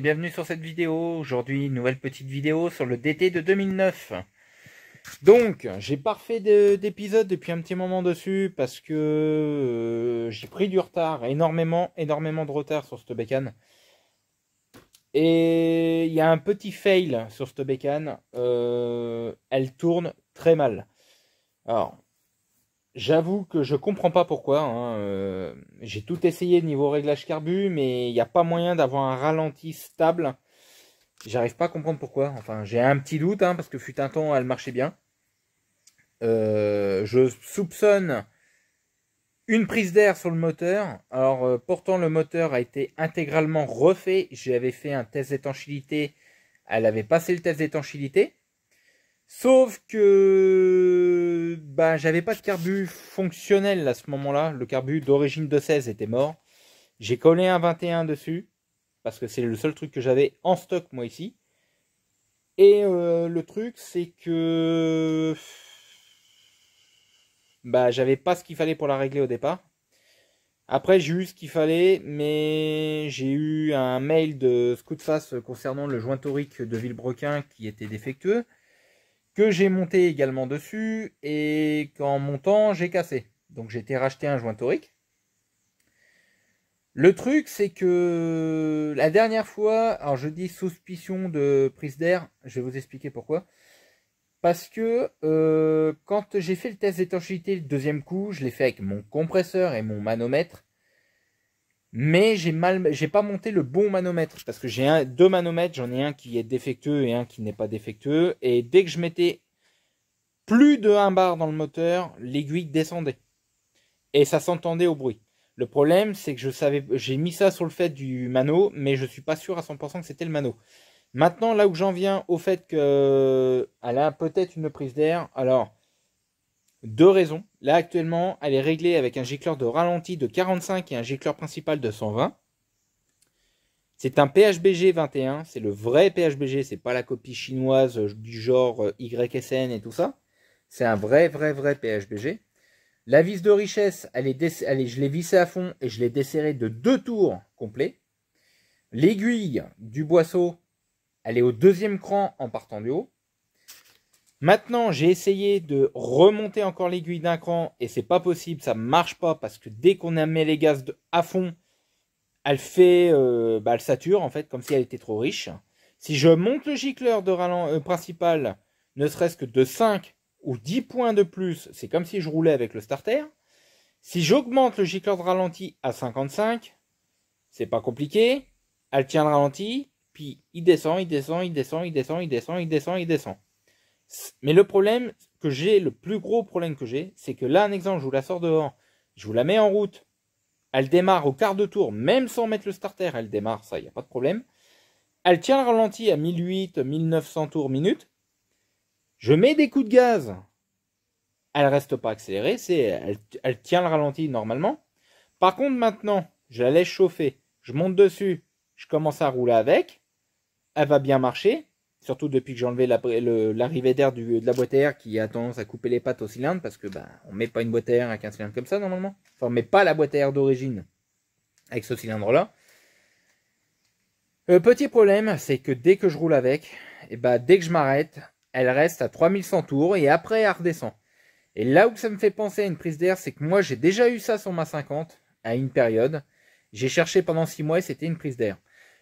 bienvenue sur cette vidéo. Aujourd'hui, nouvelle petite vidéo sur le DT de 2009. Donc, j'ai pas refait d'épisode depuis un petit moment dessus parce que euh, j'ai pris du retard, énormément, énormément de retard sur cette bécane. Et il y a un petit fail sur cette bécane. Euh, elle tourne très mal. Alors, J'avoue que je comprends pas pourquoi. Hein, euh, j'ai tout essayé niveau réglage carbu, mais il n'y a pas moyen d'avoir un ralenti stable. J'arrive pas à comprendre pourquoi. Enfin, j'ai un petit doute, hein, parce que fut un temps, elle marchait bien. Euh, je soupçonne une prise d'air sur le moteur. Alors, euh, pourtant, le moteur a été intégralement refait. J'avais fait un test d'étanchéité. Elle avait passé le test d'étanchéité. Sauf que bah, j'avais pas de carbu fonctionnel à ce moment-là. Le carbu d'origine de 16 était mort. J'ai collé un 21 dessus parce que c'est le seul truc que j'avais en stock moi ici. Et euh, le truc c'est que bah j'avais pas ce qu'il fallait pour la régler au départ. Après j'ai eu ce qu'il fallait, mais j'ai eu un mail de Scootface concernant le joint torique de Villebrequin qui était défectueux que j'ai monté également dessus et qu'en montant, j'ai cassé. Donc j'ai été racheté un joint torique. Le truc, c'est que la dernière fois, alors je dis suspicion de prise d'air, je vais vous expliquer pourquoi. Parce que euh, quand j'ai fait le test d'étanchéité le deuxième coup, je l'ai fait avec mon compresseur et mon manomètre mais j'ai mal, j'ai pas monté le bon manomètre parce que j'ai deux manomètres, j'en ai un qui est défectueux et un qui n'est pas défectueux. Et dès que je mettais plus de 1 bar dans le moteur, l'aiguille descendait et ça s'entendait au bruit. Le problème, c'est que je savais, j'ai mis ça sur le fait du mano, mais je suis pas sûr à 100% que c'était le mano. Maintenant, là où j'en viens au fait qu'elle a peut-être une prise d'air, alors deux raisons. Là, actuellement, elle est réglée avec un gicleur de ralenti de 45 et un gicleur principal de 120. C'est un PHBG 21, c'est le vrai PHBG, c'est pas la copie chinoise euh, du genre euh, YSN et tout ça. C'est un vrai, vrai, vrai PHBG. La vis de richesse, je l'ai vissée à fond et je l'ai desserrée de deux tours complets. L'aiguille du boisseau, elle est au deuxième cran en partant du haut. Maintenant, j'ai essayé de remonter encore l'aiguille d'un cran et c'est pas possible, ça marche pas parce que dès qu'on met les gaz à fond, elle fait, euh, bah, elle sature en fait, comme si elle était trop riche. Si je monte le gicleur de euh, principal, ne serait-ce que de 5 ou 10 points de plus, c'est comme si je roulais avec le starter. Si j'augmente le gicleur de ralenti à 55, c'est pas compliqué, elle tient le ralenti, puis il descend, il descend, il descend, il descend, il descend, il descend. Il descend. Mais le problème que j'ai, le plus gros problème que j'ai, c'est que là, un exemple, je vous la sors dehors, je vous la mets en route, elle démarre au quart de tour, même sans mettre le starter, elle démarre, ça, il n'y a pas de problème. Elle tient le ralenti à 1008, 1900 tours minute. Je mets des coups de gaz, elle reste pas accélérée, c'est, elle tient le ralenti normalement. Par contre, maintenant, je la laisse chauffer, je monte dessus, je commence à rouler avec, elle va bien marcher, Surtout depuis que j'ai enlevé l'arrivée d'air de la boîte à air qui a tendance à couper les pattes au cylindre parce que bah, on met pas une boîte à air avec un cylindre comme ça normalement. Enfin, on met pas la boîte à air d'origine avec ce cylindre là. Euh, petit problème, c'est que dès que je roule avec, et eh bah, dès que je m'arrête, elle reste à 3100 tours et après elle redescend. Et là où ça me fait penser à une prise d'air, c'est que moi j'ai déjà eu ça sur ma 50 à une période. J'ai cherché pendant 6 mois et c'était une prise d'air.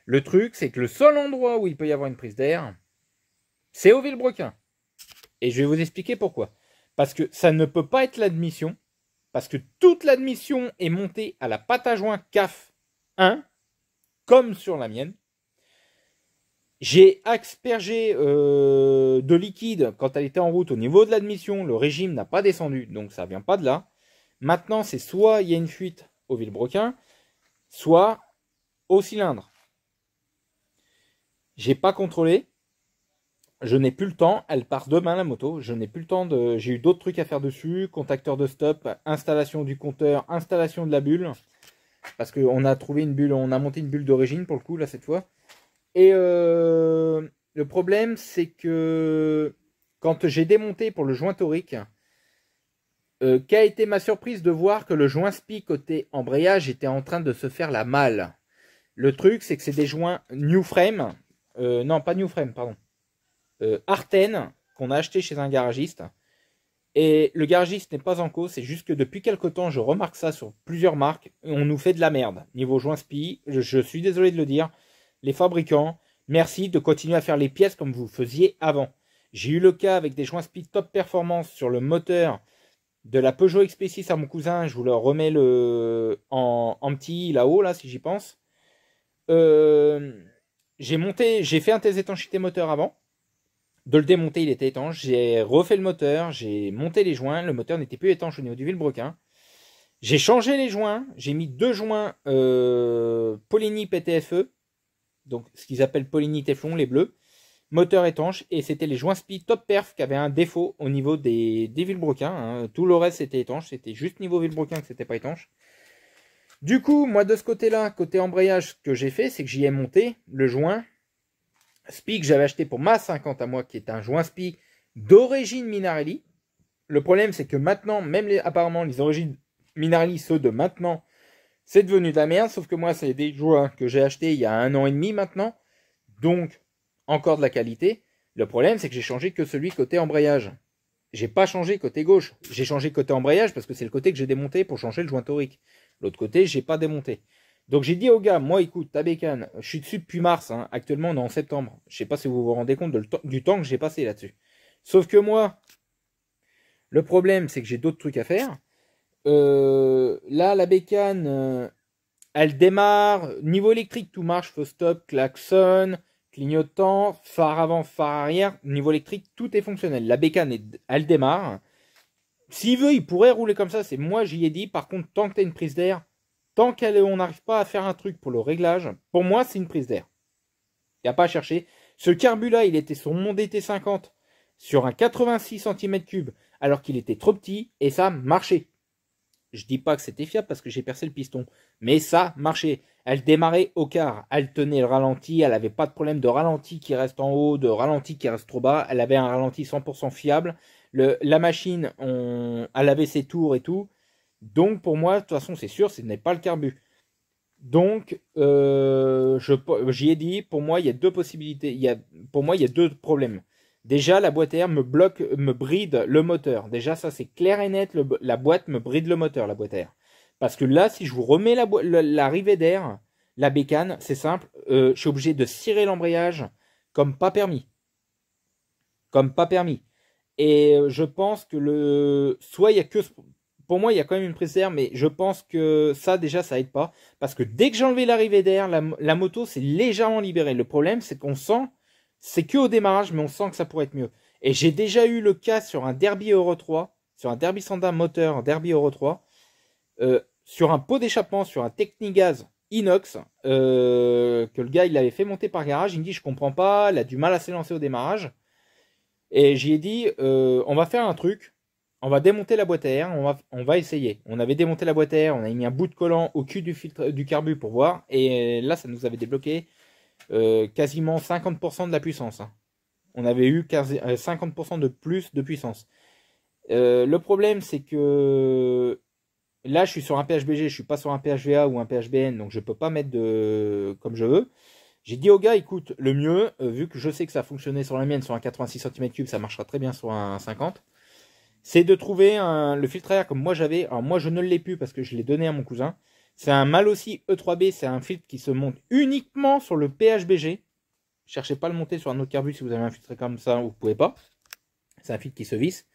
Le truc, c'est que le seul endroit où il peut y avoir une prise d'air, c'est au Villebrequin. Et je vais vous expliquer pourquoi. Parce que ça ne peut pas être l'admission, parce que toute l'admission est montée à la pâte à joint CAF 1, comme sur la mienne. J'ai aspergé euh, de liquide quand elle était en route au niveau de l'admission. Le régime n'a pas descendu, donc ça ne vient pas de là. Maintenant, c'est soit il y a une fuite au Villebrequin, soit au cylindre. J'ai pas contrôlé je n'ai plus le temps, elle part demain la moto, je n'ai plus le temps de j'ai eu d'autres trucs à faire dessus, contacteur de stop, installation du compteur, installation de la bulle parce qu'on a trouvé une bulle, on a monté une bulle d'origine pour le coup là cette fois. Et euh, le problème c'est que quand j'ai démonté pour le joint torique, euh, qu'a été ma surprise de voir que le joint spi côté embrayage était en train de se faire la malle. Le truc c'est que c'est des joints new frame, euh, non pas new frame pardon, euh, qu'on a acheté chez un garagiste. Et le garagiste n'est pas en cause, c'est juste que depuis quelque temps, je remarque ça sur plusieurs marques, on nous fait de la merde. Niveau joint spi, je, suis désolé de le dire, les fabricants, merci de continuer à faire les pièces comme vous faisiez avant. J'ai eu le cas avec des joints spi top performance sur le moteur de la Peugeot XP6 à mon cousin. Je vous le remets le... En, petit là-haut, là, si j'y pense. Euh, j'ai monté, j'ai fait un test d'étanchéité moteur avant de le démonter, il était étanche. J'ai refait le moteur, j'ai monté les joints. Le moteur n'était plus étanche au niveau du vilebrequin. J'ai changé les joints. J'ai mis deux joints euh, Polini PTFE, donc ce qu'ils appellent Polini Teflon, les bleus. Moteur étanche et c'était les joints spi top perf qui avaient un défaut au niveau des, des vilebrequins. Hein. Tout le reste était étanche, c'était juste niveau vilebrequin que c'était pas étanche. Du coup, moi de ce côté-là, côté embrayage, ce que j'ai fait, c'est que j'y ai monté le joint Speak, j'avais acheté pour ma 50 à moi, qui est un joint SPI d'origine Minarelli. Le problème, c'est que maintenant, même apparemment, les origines Minarelli, ceux de maintenant, c'est devenu de la merde. Sauf que moi, c'est des joints que j'ai achetés il y a un an et demi maintenant. Donc, encore de la qualité. Le problème, c'est que j'ai changé que celui côté embrayage. J'ai pas changé côté gauche. J'ai changé côté embrayage parce que c'est le côté que j'ai démonté pour changer le joint torique. L'autre côté, j'ai pas démonté. Donc j'ai dit au gars, moi écoute, ta bécane, je suis dessus depuis mars, hein, actuellement on est en septembre. Je sais pas si vous vous rendez compte du temps que j'ai passé là-dessus. Sauf que moi, le problème c'est que j'ai d'autres trucs à faire. Euh, là, la bécane, euh, elle démarre, niveau électrique, tout marche, faut stop, klaxon, clignotant, phare avant, phare arrière, niveau électrique, tout est fonctionnel. La bécane, elle démarre. S'il veut, il pourrait rouler comme ça, c'est moi j'y ai dit. Par contre, tant que tu as une prise d'air, tant qu'on n'arrive pas à faire un truc pour le réglage, pour moi, c'est une prise d'air. Il n'y a pas à chercher. Ce carbu-là, il était sur mon DT50, sur un 86 cm3, alors qu'il était trop petit, et ça marchait. Je dis pas que c'était fiable parce que j'ai percé le piston, mais ça marchait. Elle démarrait au quart, elle tenait le ralenti, elle n'avait pas de problème de ralenti qui reste en haut, de ralenti qui reste trop bas, elle avait un ralenti 100% fiable. Le, la machine, on, elle avait ses tours et tout. Donc pour moi, de toute façon, c'est sûr, ce n'est pas le carbu. Donc, euh, j'y ai dit, pour moi, il y a deux possibilités. Il y a, pour moi, il y a deux problèmes. Déjà, la boîte à air me bloque, me bride le moteur. Déjà, ça, c'est clair et net. la boîte me bride le moteur, la boîte à air. Parce que là, si je vous remets la, d'air, la bécane, c'est simple. Euh, je suis obligé de cirer l'embrayage comme pas permis. Comme pas permis. Et euh, je pense que le, soit il n'y a que pour moi, il y a quand même une prise d'air, mais je pense que ça, déjà, ça aide pas. Parce que dès que j'ai enlevé l'arrivée d'air, la, moto s'est légèrement libérée. Le problème, c'est qu'on sent, c'est que au démarrage, mais on sent que ça pourrait être mieux. Et j'ai déjà eu le cas sur un derby Euro 3, sur un derby Sanda moteur, derby Euro 3, euh, sur un pot d'échappement, sur un Technigaz inox, euh, que le gars, il l'avait fait monter par garage. Il me dit, je comprends pas, il a du mal à s'élancer au démarrage. Et j'y ai dit, euh, on va faire un truc on va démonter la boîte à air, on va, essayer. On avait démonté la boîte à air, on a mis un bout de collant au cul du filtre du carbu pour voir, et euh, là ça nous avait débloqué euh, quasiment 50% de la puissance. Hein. On avait eu 50% euh, de plus de puissance. le problème c'est que là je suis sur un PHBG, je suis pas sur un PHVA ou un PHBN, donc je ne peux pas mettre de comme je veux. J'ai dit au gars, écoute, le mieux, vu que je sais que ça fonctionnait sur la mienne, sur un 86 cm3, ça marchera très bien sur un 50 c'est de trouver un, le filtre à air comme moi j'avais. Alors moi je ne l'ai plus parce que je l'ai donné à mon cousin. C'est un aussi. E3B, c'est un filtre qui se monte uniquement sur le PHBG. Cherchez pas à le monter sur un autre carbu si vous avez un filtre comme ça, vous pouvez pas. C'est un filtre qui se visse.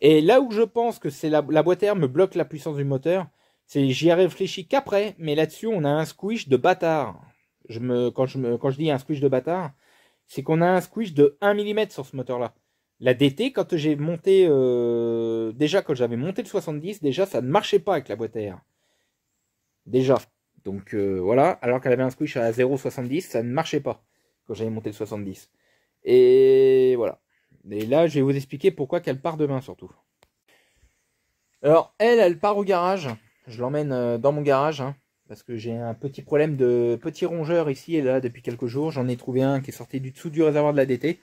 Et là où je pense que c'est la, la, boîte à air me bloque la puissance du moteur, c'est j'y ai réfléchi qu'après, mais là-dessus on a un squish de bâtard. Je me, quand, je quand je dis un squish de bâtard, c'est qu'on a un squish de 1 mm sur ce moteur-là. La DT, quand j'ai monté, euh, déjà quand j'avais monté le 70, déjà ça ne marchait pas avec la boîte à air. Déjà. Donc euh, voilà, alors qu'elle avait un squish à 0,70, ça ne marchait pas quand j'avais monté le 70. Et voilà. Et là, je vais vous expliquer pourquoi qu'elle part demain surtout. Alors, elle, elle part au garage. Je l'emmène euh, dans mon garage. Hein, parce que j'ai un petit problème de petit rongeur ici et là depuis quelques jours. J'en ai trouvé un qui est sorti du dessous du réservoir de la DT.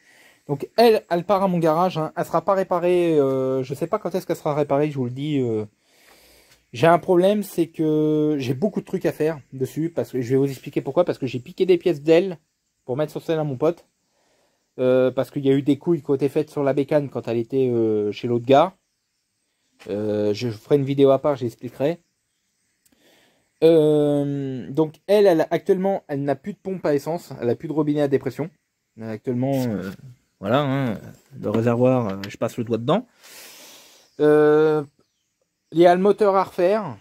Donc elle, elle part à mon garage. Hein. Elle sera pas réparée. Euh, je sais pas quand est-ce qu'elle sera réparée. Je vous le dis. Euh. J'ai un problème, c'est que j'ai beaucoup de trucs à faire dessus. Parce que je vais vous expliquer pourquoi. Parce que j'ai piqué des pièces d'elle pour mettre sur celle à mon pote. Euh, parce qu'il y a eu des couilles qui ont été faites sur la bécane quand elle était euh, chez l'autre gars. je ferai une vidéo à part, j'expliquerai. donc elle, elle actuellement, elle n'a plus de pompe à essence, elle n'a plus de robinet à dépression. Elle actuellement, voilà, hein. le réservoir, euh, je passe le doigt dedans. Euh, il y a le moteur à refaire.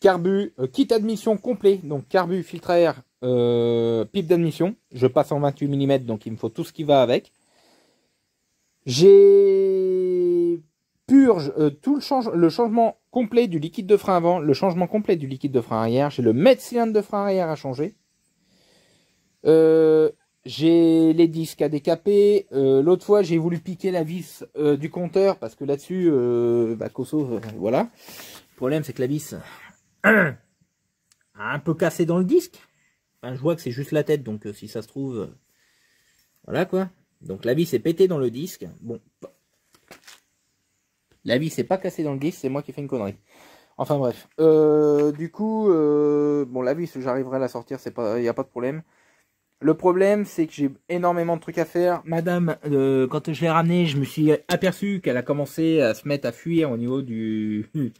Carbu, euh, kit admission complet. Donc carbu, filtre à air, pipe d'admission. Je passe en 28 mm, donc il me faut tout ce qui va avec. J'ai purge tout le, change, le, changement complet du liquide de frein avant, le changement complet du liquide de frein arrière. J'ai le mètre cylindre de frein arrière à changer. Euh, j'ai les disques à décaper. Euh, l'autre fois, j'ai voulu piquer la vis euh, du compteur parce que là-dessus, euh, bah, euh, voilà. Le problème, c'est que la vis a un peu cassé dans le disque. Enfin, je vois que c'est juste la tête, donc si ça se trouve, voilà quoi. Donc la vis est pétée dans le disque. Bon, la vis n'est pas cassée dans le disque, c'est moi qui fais une connerie. Enfin bref. du coup, bon, la vis, j'arriverai à la sortir, il n'y a pas de problème. Le problème, c'est que j'ai énormément de trucs à faire. Madame, euh, quand je l'ai ramenée, je me suis aperçu qu'elle a commencé à se mettre à fuir au niveau du...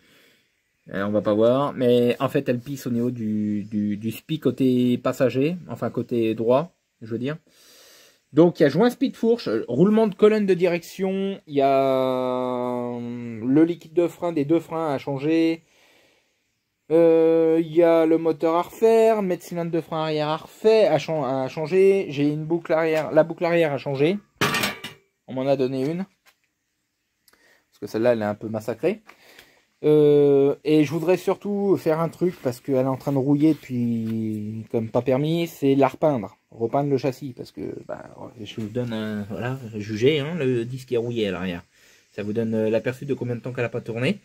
Euh, on va pas voir, mais en fait, elle pisse au niveau du, du, du spi côté passager, enfin côté droit, je veux dire. Donc, il y a joint speed fourche, roulement de colonne de direction, il y a euh, le liquide de frein des deux freins à changer, il euh, y a le moteur à refaire, mettre cylindre de frein arrière à refaire, à, changer. J'ai une boucle arrière, la boucle arrière a changé. On m'en a donné une. Parce que celle-là, elle est un peu massacrée. Euh, et je voudrais surtout faire un truc parce qu'elle est en train de rouiller puis comme pas permis, c'est la repeindre, repeindre le châssis parce que bah, je vous donne un, voilà jugez hein, le disque est rouillé à l'arrière. Ça vous donne euh, l'aperçu de combien de temps qu'elle a pas tourné.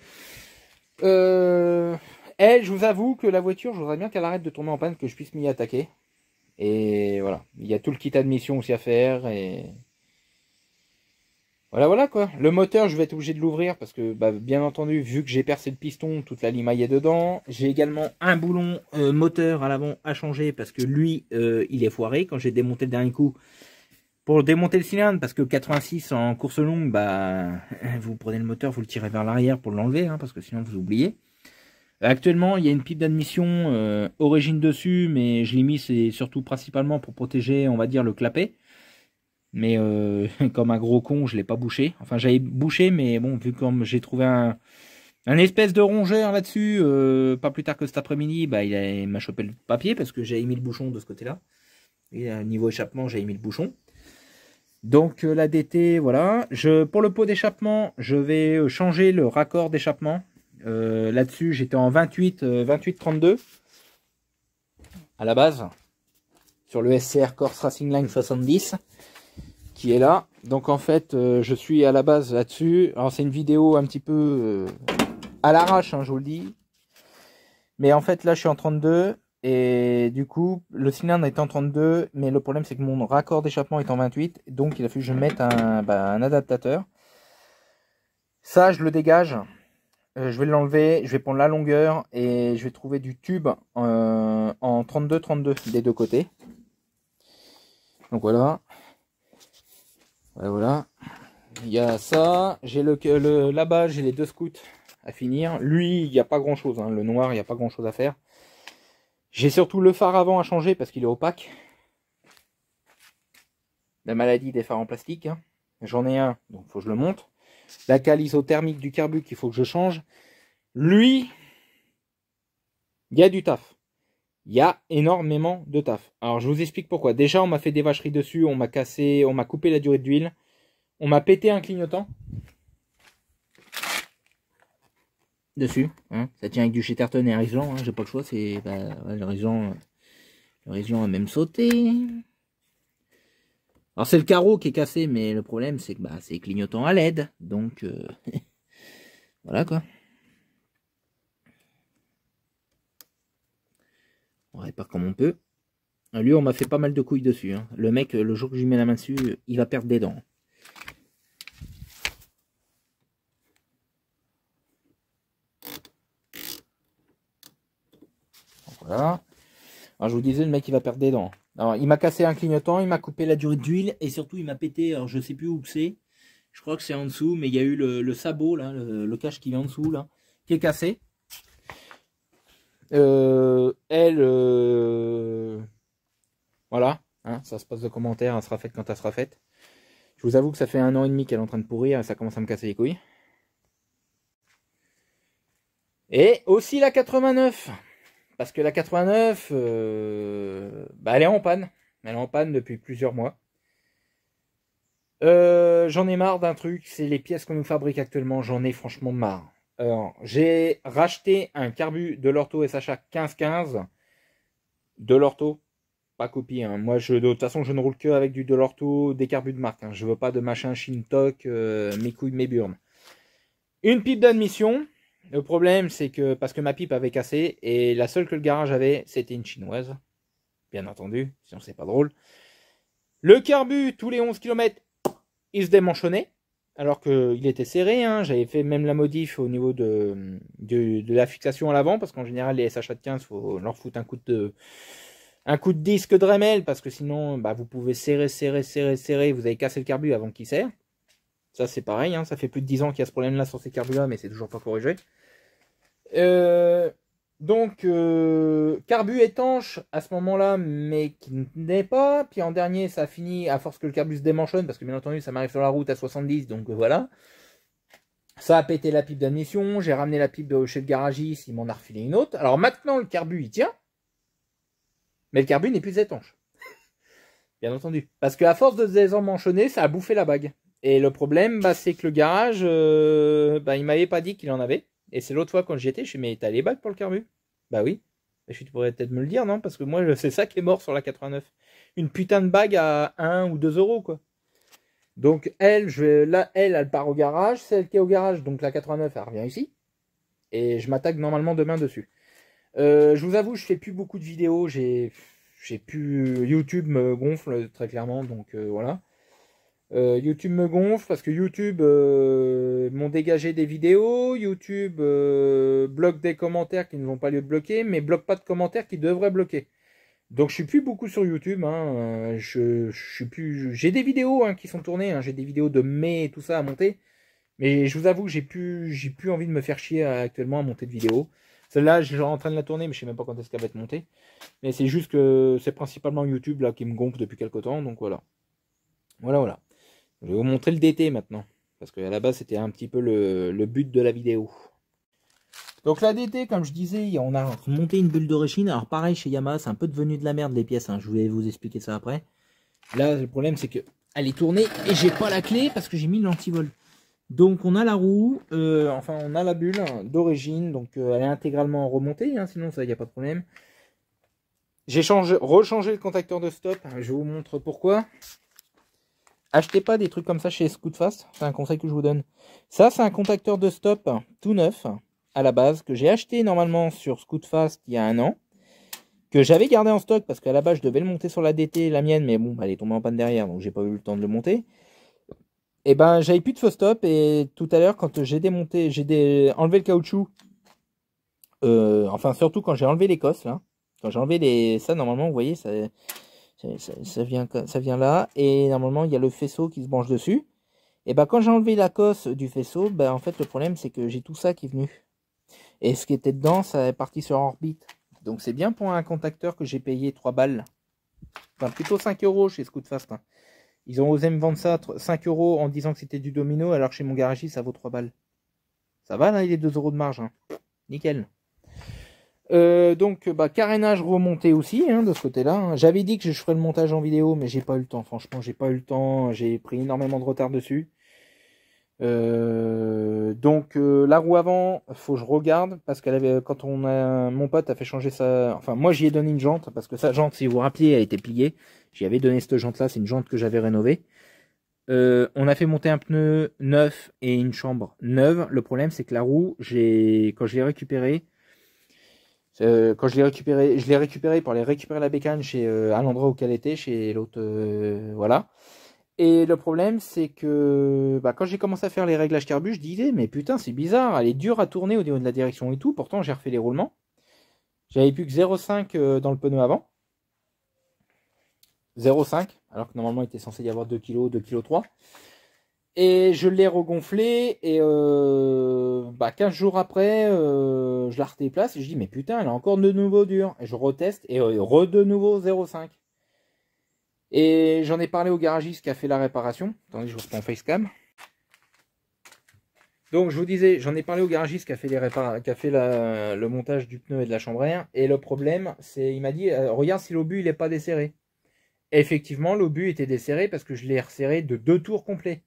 Euh, eh, je vous avoue que la voiture, je voudrais bien qu'elle arrête de tourner en panne, que je puisse m'y attaquer. Et voilà, il y a tout le kit admission aussi à faire. Et voilà, voilà quoi. Le moteur, je vais être obligé de l'ouvrir parce que, bah, bien entendu, vu que j'ai percé le piston, toute la limaille est dedans. J'ai également un boulon euh, moteur à l'avant à changer parce que lui, euh, il est foiré quand j'ai démonté le dernier coup. Pour démonter le cylindre, parce que 86 en course longue, bah, vous prenez le moteur, vous le tirez vers l'arrière pour l'enlever, hein, parce que sinon vous oubliez. Actuellement, il y a une pipe d'admission euh, origine dessus, mais je l'ai mis c'est surtout principalement pour protéger, on va dire, le clapet. Mais euh, comme un gros con, je l'ai pas bouché. Enfin, j'avais bouché, mais bon, vu comme j'ai trouvé un, espèce de rongeur là-dessus, euh, pas plus tard que cet après-midi, bah, il m'a chopé le papier parce que j'avais mis le bouchon de ce côté-là. Et niveau échappement, j'avais mis le bouchon. Donc la DT, voilà. Je, pour le pot d'échappement, je vais changer le raccord d'échappement. Euh, là-dessus, j'étais en 28, 28-32 euh, à la base sur le SCR Corse Racing Line 70 qui est là. Donc en fait, euh, je suis à la base là-dessus. Alors c'est une vidéo un petit peu à l'arrache, hein, je vous le dis. Mais en fait, là, je suis en 32. Et du coup, le cylindre est en 32, mais le problème c'est que mon raccord d'échappement est en 28, donc il a fallu que je mette un, bah, un adaptateur. Ça, je le dégage. Euh, je vais l'enlever, je vais prendre la longueur et je vais trouver du tube euh, en 32-32 des deux côtés. Donc voilà. Voilà, Il y a ça. J'ai le, le là-bas, j'ai les deux scouts à finir. Lui, il n'y a pas grand chose. Hein. Le noir, il n'y a pas grand chose à faire. J'ai surtout le phare avant à changer parce qu'il est opaque. La maladie des phares en plastique. Hein. J'en ai un, donc faut que je le monte la cale isothermique du carbu qu'il faut que je change. Lui, il y a du taf. Il y a énormément de taf. Alors je vous explique pourquoi. Déjà, on m'a fait des vacheries dessus, on m'a cassé, on m'a coupé la durée d'huile, on m'a pété un clignotant dessus. Hein. Ça tient avec du chéterton et un j'ai pas le choix, c'est bah, le rison euh, le a même sauté. Alors c'est le carreau qui est cassé, mais le problème c'est que bah, c'est clignotant à LED, donc euh, voilà quoi. On répare comme on peut. Ah, lui, on m'a fait pas mal de couilles dessus. Hein. Le mec, le jour que je lui mets la main dessus, euh, il va perdre des dents. Voilà. Alors ah, je vous disais, le mec, il va perdre des dents. Alors, il m'a cassé un clignotant, il m'a coupé la durée d'huile et surtout il m'a pété, alors je sais plus où c'est. Je crois que c'est en dessous, mais il y a eu le, sabot, là, le, cache qui est en dessous, là, qui est cassé. Euh, elle, euh, voilà, hein, ça se passe de commentaires, elle sera faite quand elle sera faite. Je vous avoue que ça fait un an et demi qu'elle est en train de pourrir et ça commence à me casser les couilles. Et aussi la 89 parce que la 89, euh, bah, elle est en panne. Elle est en panne depuis plusieurs mois. Euh, j'en ai marre d'un truc, c'est les pièces qu'on nous fabrique actuellement, j'en ai franchement marre. Alors, j'ai racheté un carbu de l'Orto SHA 1515, de l'Orto, pas copie. Hein. Moi, je, de toute façon, je ne roule que avec du de l'Orto, des carbus de marque. Hein. Je veux pas de machin Shintok, euh, mes couilles, mes burnes. Une pipe d'admission, le problème, c'est que parce que ma pipe avait cassé et la seule que le garage avait, c'était une chinoise. Bien entendu, sinon c'est pas drôle. Le carbu, tous les 11 km, il se démanchonnait. Alors qu'il était serré, hein. j'avais fait même la modif au niveau de, de, la fixation à l'avant, parce qu'en général, les SH de 15, faut leur foutre un coup de, un coup de disque Dremel, parce que sinon, bah, vous pouvez serrer, serrer, serrer, serrer, vous avez cassé le carbu avant qu'il serre. Ça, c'est pareil. Hein, ça fait plus de 10 ans qu'il y a ce problème-là sur ces carbus mais c'est toujours pas corrigé. Euh, donc, euh, carbu étanche à ce moment-là, mais qui n'est pas. Puis en dernier, ça finit à force que le carbu se démanchonne, parce que bien entendu, ça m'arrive sur la route à 70, donc euh, voilà. Ça a pété la pipe d'admission, j'ai ramené la pipe de chez le garagiste, il m'en a refilé une autre. Alors maintenant, le carbu, il tient, mais le carbu n'est plus étanche. bien entendu. Parce qu'à force de se emmanchonner ça a bouffé la bague. Et le problème, bah, c'est que le garage, euh, bah, il m'avait pas dit qu'il en avait. Et c'est l'autre fois quand j'y étais, je suis mais t'as les bagues pour le carbu Bah oui. je tu pourrais peut-être me le dire, non Parce que moi, c'est ça qui est mort sur la 89. Une putain de bague à 1 ou 2 euros, quoi. Donc elle, je là, elle, elle part au garage, celle qui est au garage, donc la 89, elle revient ici. Et je m'attaque normalement demain dessus. Euh, je vous avoue, je fais plus beaucoup de vidéos, j'ai, j'ai plus euh, YouTube me gonfle très clairement, donc voilà. Euh, YouTube me gonfle parce que YouTube euh, m'ont dégagé des vidéos, YouTube euh, bloque des commentaires qui ne vont pas lieu de bloquer, mais bloque pas de commentaires qui devraient bloquer. Donc je suis plus beaucoup sur YouTube, hein. je, suis plus, j'ai des vidéos hein, qui sont tournées, hein. j'ai des vidéos de mai et tout ça à monter, mais je vous avoue que j'ai plus, j'ai plus envie de me faire chier actuellement à monter de vidéos. Celle-là, je suis en train de la tourner, mais je sais même pas quand est-ce qu'elle va être montée. Mais c'est juste que c'est principalement YouTube là qui me gonfle depuis quelque temps, donc voilà, voilà, voilà. Je vais vous montrer le DT maintenant. Parce qu'à la base, c'était un petit peu le, but de la vidéo. Donc la DT, comme je disais, on a remonté une bulle d'origine. Alors pareil, chez Yamaha, c'est un peu devenu de la merde les pièces. Hein. Je vais vous expliquer ça après. Là, le problème, c'est que elle est tournée et j'ai pas la clé parce que j'ai mis l'antivol. Donc on a la roue, euh, enfin on a la bulle d'origine, donc euh, elle est intégralement remontée, hein, sinon ça il n'y a pas de problème. J'ai rechangé le contacteur de stop, je vous montre pourquoi achetez pas des trucs comme ça chez Scootfast. C'est un conseil que je vous donne. Ça, c'est un contacteur de stop hein, tout neuf à la base que j'ai acheté normalement sur Scootfast il y a un an. Que j'avais gardé en stock parce qu'à la base je devais le monter sur la DT, la mienne, mais bon, elle est tombée en panne derrière donc j'ai pas eu le temps de le monter. Et eh ben j'avais plus de faux stop et tout à l'heure quand j'ai démonté, j'ai enlevé le caoutchouc, euh, enfin surtout quand j'ai enlevé les l'Écosse là, quand j'ai enlevé les. Ça normalement vous voyez, ça... Ça, vient, ça vient là, et normalement, il y a le faisceau qui se branche dessus. Et ben quand j'ai enlevé la cosse du faisceau, ben en fait, le problème, c'est que j'ai tout ça qui est venu. Et ce qui était dedans, ça est parti sur orbite. Donc, c'est bien pour un contacteur que j'ai payé 3 balles. Enfin, plutôt 5 euros chez Scootfast. Hein. Ils ont osé me vendre ça 5 euros en disant que c'était du domino, alors chez mon garagiste, ça vaut 3 balles. Ça va, là, il est 2 euros de marge. Hein. Nickel. Euh, donc, euh, bah, carénage remonté aussi hein, de ce côté-là. Hein. J'avais dit que je ferais le montage en vidéo, mais j'ai pas eu le temps. Franchement, j'ai pas eu le temps. J'ai pris énormément de retard dessus. Euh, donc la roue avant, faut que je regarde parce qu'elle avait quand on a mon pote a fait changer sa, enfin moi j'y ai donné une jante parce que sa jante, si vous vous rappelez, elle était pliée. J'y avais donné cette jante là, c'est une jante que j'avais rénovée. on a fait monter un pneu neuf et une chambre neuve. Le problème c'est que la roue, j'ai quand je l'ai récupérée, euh, quand je l'ai récupéré, je l'ai récupéré pour aller récupérer la bécane chez euh, à l'endroit où elle était, chez l'autre, euh, voilà. Et le problème, c'est que bah, quand j'ai commencé à faire les réglages carbu, je disais mais putain c'est bizarre, elle est dure à tourner au niveau de la direction et tout. Pourtant j'ai refait les roulements. J'avais plus que 0,5 dans le pneu avant. 0,5 alors que normalement il était censé y avoir 2 kg, 2 kg 3. Et je l'ai regonflé et 15 euh, bah, jours après, euh, je la redéplace et je dis mais putain, elle a encore de nouveau dur. Et je reteste et euh, re de nouveau 0,5. Et j'en ai parlé au garagiste qui a fait la réparation. Attendez, je vous reprends facecam. Donc je vous disais, j'en ai parlé au garagiste qui a fait, les fait le montage du pneu et de la chambre à air. Et le problème, c'est il m'a dit, regarde si l'obus il n'est pas desserré. effectivement, l'obus était desserré parce que je l'ai resserré de deux tours complets.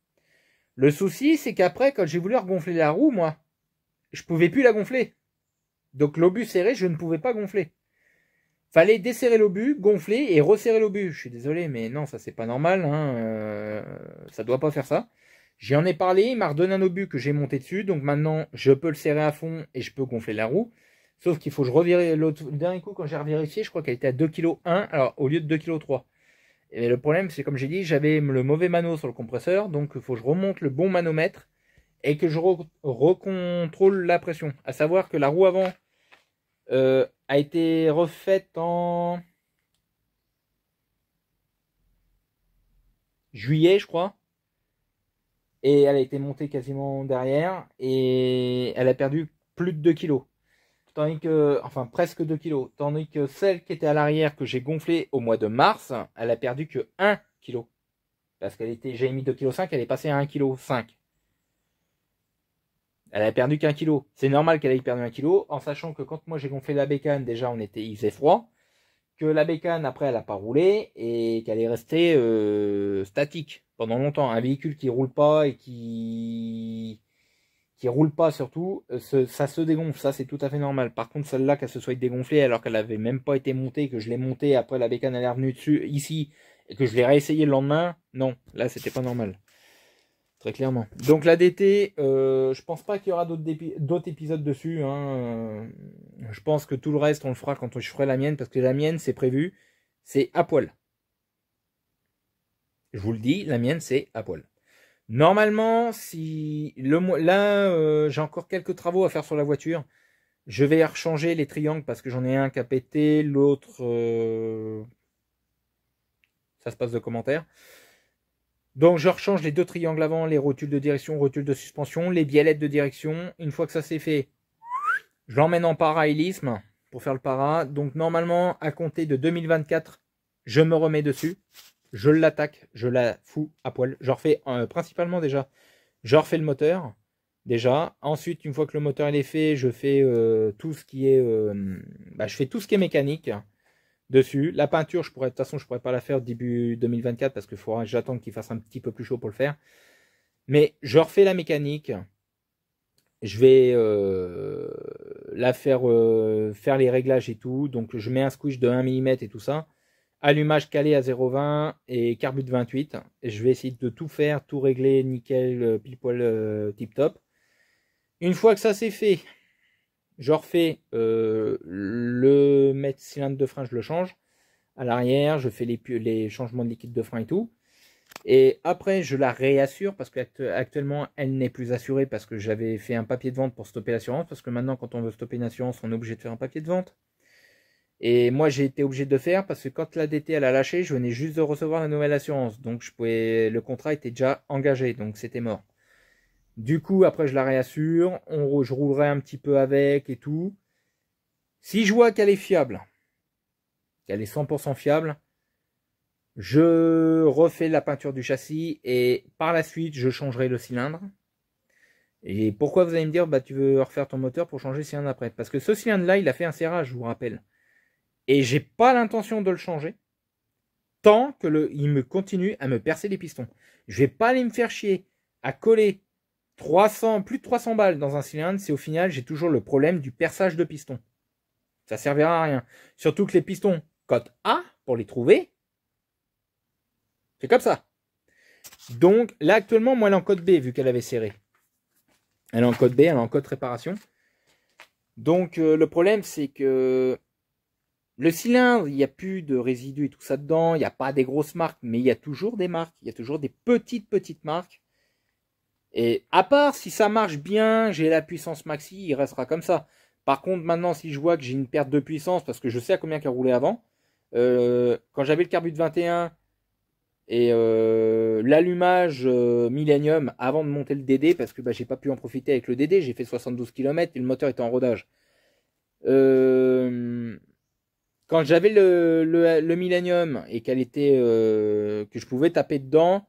Le souci, c'est qu'après, quand j'ai voulu regonfler la roue, moi, je pouvais plus la gonfler. Donc l'obus serré, je ne pouvais pas gonfler. Fallait desserrer l'obus, gonfler et resserrer l'obus. Je suis désolé, mais non, ça c'est pas normal. Hein. Euh, ça doit pas faire ça. J'y en ai parlé, il m'a redonné un obus que j'ai monté dessus. Donc maintenant, je peux le serrer à fond et je peux gonfler la roue. Sauf qu'il faut que je revire l'autre. Le dernier coup, quand j'ai revérifié, je crois qu'elle était à 2,1 kg. Alors, au lieu de 2,3 kg le problème, c'est comme j'ai dit, j'avais le mauvais mano sur le compresseur, donc il faut que je remonte le bon manomètre et que je recontrôle la pression. À savoir que la roue avant euh, a été refaite en juillet, je crois. Et elle a été montée quasiment derrière et elle a perdu plus de 2 kilos tandis que, enfin presque 2 kg, tandis que celle qui était à l'arrière que j'ai gonflée au mois de mars, elle a perdu que 1 kg. Parce qu'elle était, j'ai mis 2,5 kg, elle est passée à 1,5 kg. Elle a perdu qu'un kilo. C'est normal qu'elle ait perdu un kilo, en sachant que quand moi j'ai gonflé la bécane, déjà on était, il faisait froid, que la bécane après elle n'a pas roulé et qu'elle est restée euh, statique pendant longtemps. Un véhicule qui roule pas et qui qui roule pas surtout, euh, ça se dégonfle, ça c'est tout à fait normal. Par contre, celle-là, qu'elle se soit dégonflée alors qu'elle n'avait même pas été montée, que je l'ai montée après la bécane elle est revenue dessus, ici, et que je l'ai réessayée le lendemain, non, là c'était pas normal. Très clairement. Donc la DT, euh, je pense pas qu'il y aura d'autres épisodes dessus. Hein. Euh, je pense que tout le reste, on le fera quand je ferai la mienne, parce que la mienne, c'est prévu, c'est à poil. Je vous le dis, la mienne, c'est à poil. Normalement, si le là, euh, j'ai encore quelques travaux à faire sur la voiture. Je vais rechanger les triangles parce que j'en ai un qui a pété, l'autre, euh, ça se passe de commentaires. Donc je rechange les deux triangles avant, les rotules de direction, rotules de suspension, les biellettes de direction. Une fois que ça c'est fait, je l'emmène en parallélisme pour faire le para. Donc normalement, à compter de 2024, je me remets dessus je l'attaque, je la fous à poil. Je refais euh, principalement déjà, je refais le moteur déjà. Ensuite, une fois que le moteur est fait, je fais euh, tout ce qui est, euh, bah, je fais tout ce qui est mécanique dessus. La peinture, je pourrais de toute façon, je pourrais pas la faire début 2024 parce qu'il faudra que j'attends qu'il fasse un petit peu plus chaud pour le faire. Mais je refais la mécanique. Je vais la faire faire les réglages et tout. Donc je mets un squish de 1 mm et tout ça. Allumage calé à 0,20 et carbut 28. Je vais essayer de tout faire, tout régler, nickel, euh, pile poil, euh, tip top. Une fois que ça c'est fait, je refais euh, le mètre cylindre de frein, je le change. À l'arrière, je fais les, les changements de liquide de frein et tout. Et après, je la réassure parce qu'actuellement, elle n'est plus assurée parce que j'avais fait un papier de vente pour stopper l'assurance. Parce que maintenant, quand on veut stopper une assurance, on est obligé de faire un papier de vente. Et moi, j'ai été obligé de faire parce que quand la DT elle a lâché, je venais juste de recevoir la nouvelle assurance. Donc, je pouvais, le contrat était déjà engagé. Donc, c'était mort. Du coup, après, je la réassure. On, je roulerai un petit peu avec et tout. Si je vois qu'elle est fiable, qu'elle est 100% fiable, je refais la peinture du châssis et par la suite, je changerai le cylindre. Et pourquoi vous allez me dire, bah, tu veux refaire ton moteur pour changer le cylindre après Parce que ce cylindre-là, il a fait un serrage, je vous rappelle. Et j'ai pas l'intention de le changer tant que le, il me continue à me percer les pistons. Je vais pas aller me faire chier à coller 300, plus de 300 balles dans un cylindre si au final j'ai toujours le problème du perçage de pistons. Ça servira à rien. Surtout que les pistons cote A, pour les trouver, c'est comme ça. Donc là actuellement, moi elle est en code B vu qu'elle avait serré. Elle est en code B, elle est en code réparation. Donc euh, le problème c'est que le cylindre, il n'y a plus de résidus et tout ça dedans, il n'y a pas des grosses marques, mais il y a toujours des marques, il y a toujours des petites, petites marques. Et à part si ça marche bien, j'ai la puissance maxi, il restera comme ça. Par contre, maintenant, si je vois que j'ai une perte de puissance, parce que je sais à combien a roulé avant, euh, quand j'avais le carbut 21 et euh, l'allumage euh, Millennium avant de monter le DD, parce que bah, j'ai pas pu en profiter avec le DD, j'ai fait 72 km et le moteur était en rodage. Euh, quand j'avais le, le, Millennium et qu'elle était euh, que je pouvais taper dedans,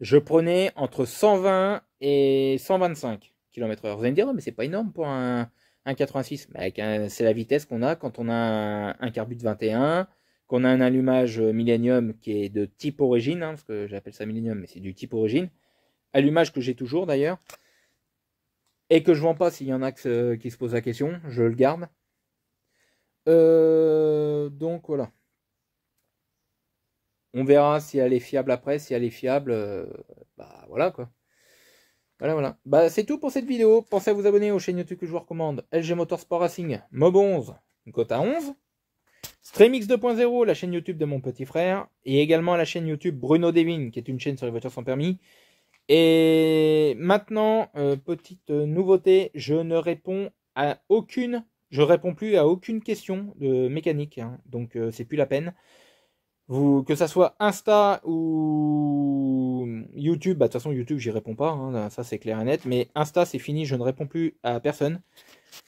je prenais entre 120 et 125 km/h. Vous allez me dire, mais c'est pas énorme pour un, un 86. c'est la vitesse qu'on a quand on a un, carbu de 21, qu'on a un allumage Millennium qui est de type origine, hein, parce que j'appelle ça Millennium, mais c'est du type origine. Allumage que j'ai toujours d'ailleurs, et que je ne vends pas s'il y en a qui se, euh, qui se posent la question, je le garde. Euh, on verra si elle est fiable après, si elle est fiable, euh, bah voilà quoi. Voilà, voilà. Bah c'est tout pour cette vidéo. Pensez à vous abonner aux chaînes YouTube que je vous recommande. LG Motorsport Racing, Mob 11, gota cote à 11. Streamix 2.0, la chaîne YouTube de mon petit frère, et également la chaîne YouTube Bruno Devin, qui est une chaîne sur les voitures sans permis. Et maintenant, euh, petite euh, nouveauté, je ne réponds à aucune je réponds plus à aucune question de mécanique, hein, donc euh, c'est plus la peine. que ça soit Insta ou YouTube, bah, de toute façon YouTube j'y réponds pas, hein, ça c'est clair et net, mais Insta c'est fini, je ne réponds plus à personne.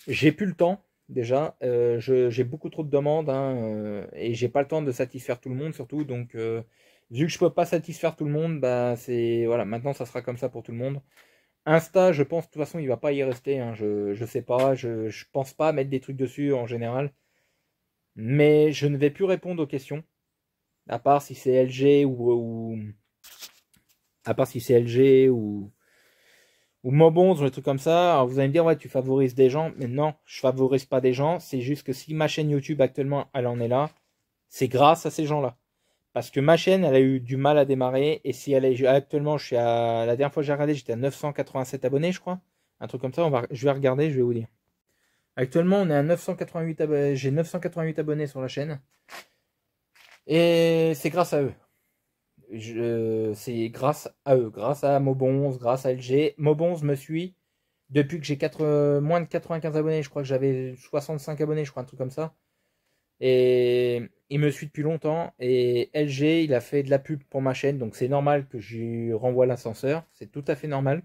J'ai plus le temps déjà, euh, j'ai beaucoup trop de demandes hein, euh, et j'ai pas le temps de satisfaire tout le monde surtout, donc vu que je peux pas satisfaire tout le monde, bah c'est voilà, maintenant ça sera comme ça pour tout le monde. Insta, je pense, de toute façon, il va pas y rester. Hein. Je, ne sais pas. Je, ne pense pas mettre des trucs dessus en général. Mais je ne vais plus répondre aux questions. À part si c'est LG ou, À part si c'est LG ou. Ou Mobons ou des trucs comme ça. Alors vous allez me dire, ouais, tu favorises des gens. Mais non, je favorise pas des gens. C'est juste que si ma chaîne YouTube actuellement, elle en est là, c'est grâce à ces gens-là. Parce que ma chaîne, elle a eu du mal à démarrer. Et si elle est actuellement, je suis à la dernière fois que j'ai regardé, j'étais à 987 abonnés, je crois. Un truc comme ça. On va, je vais regarder, je vais vous dire. Actuellement, on est à 988 abonnés. J'ai 988 abonnés sur la chaîne. Et c'est grâce à eux. Je... C'est grâce à eux, grâce à Mobonze, grâce à LG. Mobonze me suit depuis que j'ai quatre euh, moins de 95 abonnés. Je crois que j'avais 65 abonnés, je crois, un truc comme ça. Et il me suit depuis longtemps. Et LG, il a fait de la pub pour ma chaîne. Donc c'est normal que je renvoie l'ascenseur. C'est tout à fait normal.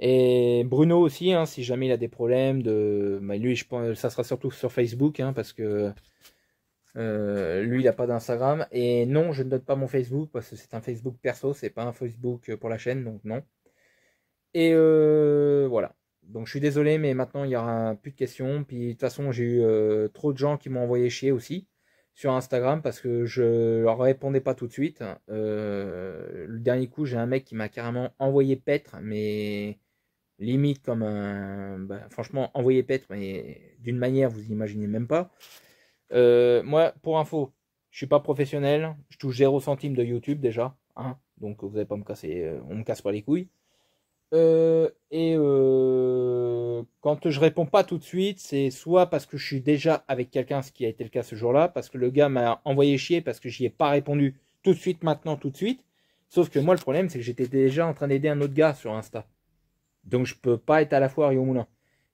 Et Bruno aussi, hein, si jamais il a des problèmes de. Bah, lui, ça sera surtout sur Facebook, hein, parce que euh, lui, il n'a pas d'Instagram. Et non, je ne donne pas mon Facebook, parce que c'est un Facebook perso, c'est pas un Facebook pour la chaîne, donc non. Et euh, voilà. Donc je suis désolé, mais maintenant il n'y aura plus de questions. Puis de toute façon, j'ai eu euh, trop de gens qui m'ont envoyé chier aussi sur Instagram parce que je leur répondais pas tout de suite. Euh, le dernier coup, j'ai un mec qui m'a carrément envoyé pêtre, mais limite comme un. Bah, franchement, envoyé pêtre, mais d'une manière, vous n'imaginez même pas. Euh, moi, pour info, je ne suis pas professionnel, je touche 0 centime de YouTube déjà, hein. donc vous n'allez pas me casser, on me casse pas les couilles. Euh, et euh, quand je réponds pas tout de suite, c'est soit parce que je suis déjà avec quelqu'un, ce qui a été le cas ce jour-là, parce que le gars m'a envoyé chier parce que j'y ai pas répondu tout de suite, maintenant, tout de suite. Sauf que moi, le problème, c'est que j'étais déjà en train d'aider un autre gars sur Insta. Donc je peux pas être à la fois à au moulin.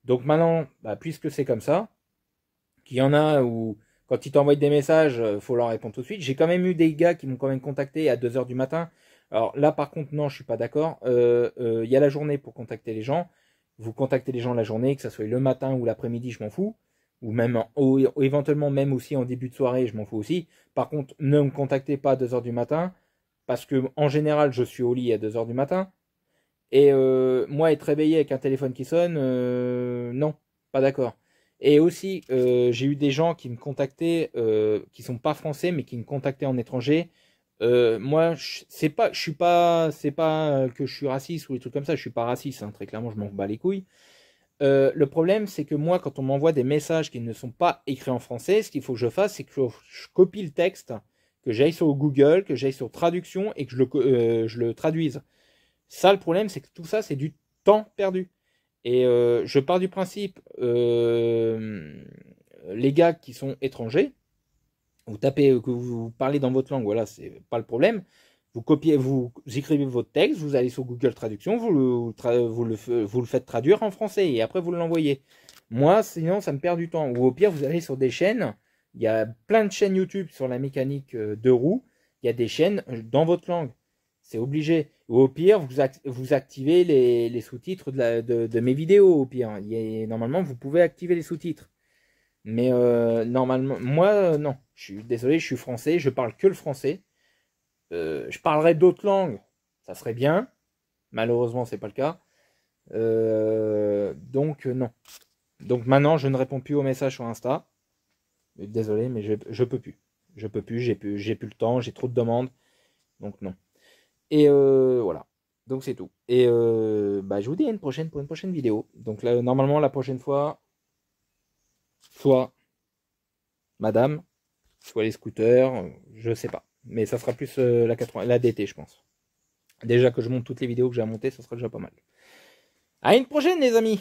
Donc maintenant, bah, puisque c'est comme ça, qu'il y en a où quand ils t'envoient des messages, euh, faut leur répondre tout de suite. J'ai quand même eu des gars qui m'ont quand même contacté à 2 heures du matin alors là, par contre, non, je suis pas d'accord. Euh, euh, il y a la journée pour contacter les gens. Vous contactez les gens la journée, que ça soit le matin ou l'après-midi, je m'en fous. Ou même, éventuellement, même aussi en début de soirée, je m'en fous aussi. Par contre, ne me contactez pas à 2h du matin, parce que en général, je suis au lit à 2h du matin. Et euh, moi, être réveillé avec un téléphone qui sonne, non, pas d'accord. Et aussi, j'ai eu des gens qui me contactaient, qui sont pas français, mais qui me contactaient en étranger, euh, moi, c'est pas, je suis pas, c'est pas euh, que je suis raciste ou des trucs comme ça. Je suis pas raciste, hein, très clairement, je m'en bats les couilles. Euh, le problème, c'est que moi, quand on m'envoie des messages qui ne sont pas écrits en français, ce qu'il faut que je fasse, c'est que je copie le texte, que j'aille sur Google, que j'aille sur traduction et que je le traduise. Ça, le problème, c'est que tout ça, c'est du temps perdu. Et je pars du principe, les gars qui sont étrangers, vous tapez, que vous parlez dans votre langue, voilà, c'est pas le problème. Vous copiez, vous écrivez votre texte, vous allez sur Google Traduction, vous le, vous le, vous le faites traduire en français et après vous l'envoyez. Moi, sinon, ça me perd du temps. Ou au pire, vous allez sur des chaînes. Il y a plein de chaînes YouTube sur la mécanique euh, de roue, Il y a des chaînes euh, dans votre langue. C'est obligé. Ou au pire, vous, vous activez les, sous-titres de, de, mes vidéos. Au pire, il normalement, vous pouvez activer les sous-titres. Mais euh, normalement, moi, non. Je suis désolé, je suis français, je parle que le français. Euh, je parlerai d'autres langues, ça serait bien. Malheureusement, c'est pas le cas. Euh, donc euh, non. Donc maintenant, je ne réponds plus aux messages sur Insta. Désolé, mais je, ne peux plus. Je peux plus, j'ai plus, j'ai plus le temps, j'ai trop de demandes. Donc non. Et voilà. Donc c'est tout. Et bah, je vous dis à une prochaine pour une prochaine vidéo. Donc normalement, la prochaine fois, soit Madame, soit les scooters, je sais pas. Mais ça sera plus euh, la, la DT, je pense. Déjà que je monte toutes les vidéos que j'ai à monter, ça sera déjà pas mal. À une prochaine, les amis!